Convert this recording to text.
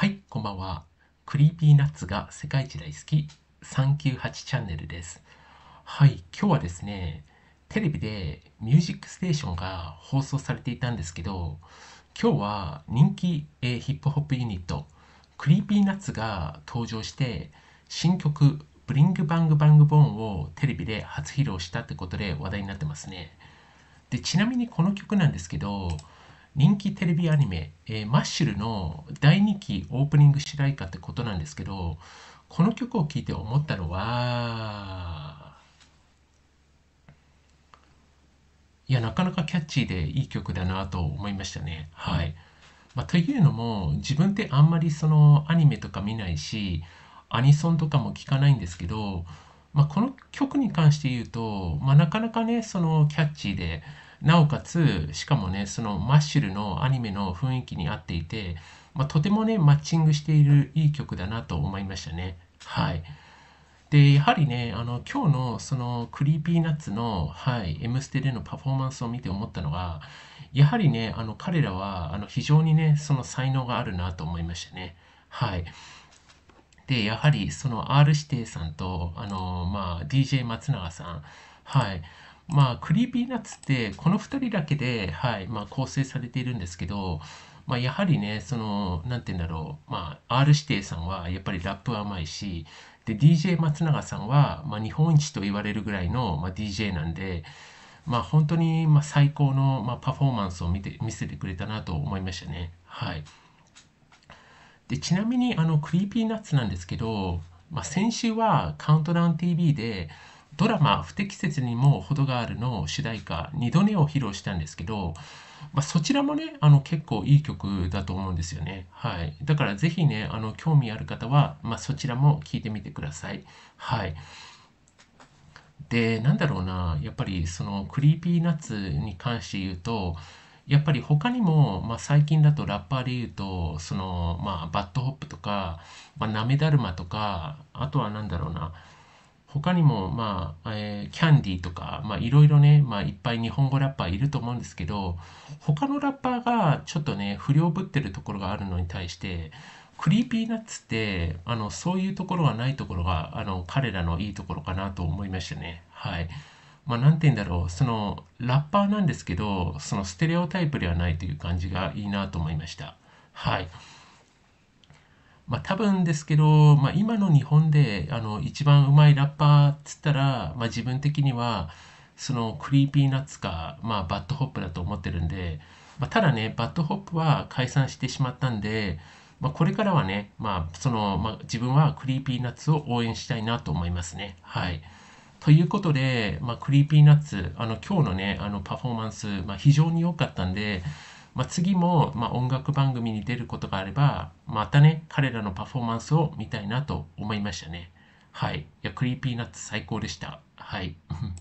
はい、こんばんは。クリーピーナッツが世界一大好き398チャンネルです。はい、今日はですね、テレビでミュージックステーションが放送されていたんですけど、今日は人気、えー、ヒップホップユニット、クリーピーナッツが登場して、新曲、ブリングバングバングボーンをテレビで初披露したってことで話題になってますね。で、ちなみにこの曲なんですけど、人気テレビアニメ、えー、マッシュルの第2期オープニング主題歌ってことなんですけど、この曲を聴いて思ったのは、いや、なかなかキャッチーでいい曲だなと思いましたね。はい。まあ、というのも、自分ってあんまりそのアニメとか見ないし、アニソンとかも聞かないんですけど、まあ、この曲に関して言うと、まあ、なかなかね、そのキャッチーで、なおかつ、しかもね、そのマッシュルのアニメの雰囲気に合っていて、まあ、とてもね、マッチングしているいい曲だなと思いましたね。はい。で、やはりね、あの、今日のそのクリーピーナッツの、はい、M ステでのパフォーマンスを見て思ったのが、やはりね、あの、彼らは、あの、非常にね、その才能があるなと思いましたね。はい。で、やはりその R 指定さんと、あの、まあ、DJ 松永さん、はい。まあ、クリーピーナッツってこの2人だけで、はいまあ、構成されているんですけど、まあ、やはりねその何て言うんだろう、まあ、R 指定さんはやっぱりラップ甘いしで DJ 松永さんは、まあ、日本一と言われるぐらいの、まあ、DJ なんで、まあ、本当に、まあ、最高の、まあ、パフォーマンスを見て見せてくれたなと思いましたね。はい、でちなみにあのクリーピーナッツなんですけど、まあ、先週は「カウントダウン t v でドラマ「不適切にも程がある」の主題歌「二度寝」を披露したんですけど、まあ、そちらもねあの結構いい曲だと思うんですよね。はい、だから是非ねあの興味ある方は、まあ、そちらも聴いてみてください。はい、でなんだろうなやっぱりそのクリーピーナッツに関して言うとやっぱり他にも、まあ、最近だとラッパーで言うとその、まあ、バッドホップとか、まあ、ナメダルマとかあとは何だろうな他にも、まあ、えー、キャンディーとか、まあ、いろいろね、まあ、いっぱい日本語ラッパーいると思うんですけど、他のラッパーがちょっとね、不良ぶってるところがあるのに対して、クリーピーナッツって、あの、そういうところがないところが、あの、彼らのいいところかなと思いましたね。はい。まあ、なんて言うんだろう、その、ラッパーなんですけど、そのステレオタイプではないという感じがいいなと思いました。はい。まあ、多分ですけど、まあ、今の日本であの一番うまいラッパーっつったら、まあ、自分的にはそのクリーピーナッツか、まあ、バッドホップだと思ってるんで、まあ、ただねバッドホップは解散してしまったんで、まあ、これからはね、まあそのまあ、自分はクリーピーナッツを応援したいなと思いますね。はいということで、まあ、クリーピーナッツ、あの今日のね、あのパフォーマンス、まあ、非常に良かったんで、まあ、次も、ま音楽番組に出ることがあれば、またね、彼らのパフォーマンスを見たいなと思いましたね。はい。いや、クリーピーナッツ最高でした。はい。